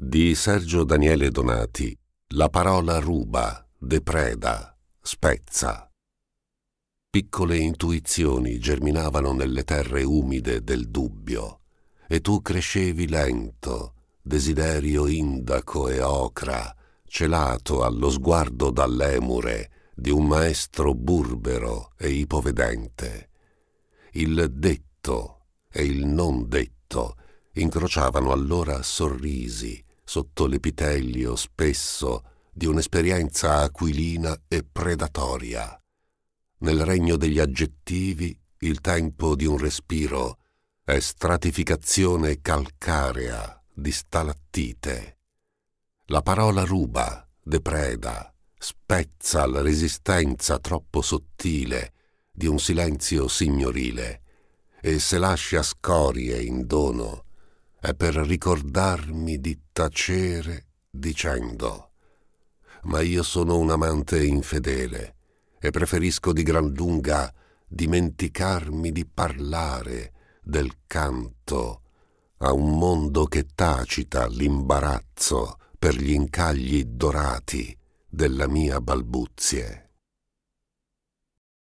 Di Sergio Daniele Donati la parola ruba, depreda, spezza. Piccole intuizioni germinavano nelle terre umide del dubbio e tu crescevi lento, desiderio indaco e ocra, celato allo sguardo dall'emure di un maestro burbero e ipovedente. Il detto e il non detto incrociavano allora sorrisi sotto l'epitelio spesso di un'esperienza aquilina e predatoria. Nel regno degli aggettivi il tempo di un respiro è stratificazione calcarea di stalattite. La parola ruba, depreda, spezza la resistenza troppo sottile di un silenzio signorile e se lascia scorie in dono è per ricordarmi di tacere dicendo ma io sono un amante infedele e preferisco di gran lunga dimenticarmi di parlare del canto a un mondo che tacita l'imbarazzo per gli incagli dorati della mia balbuzie.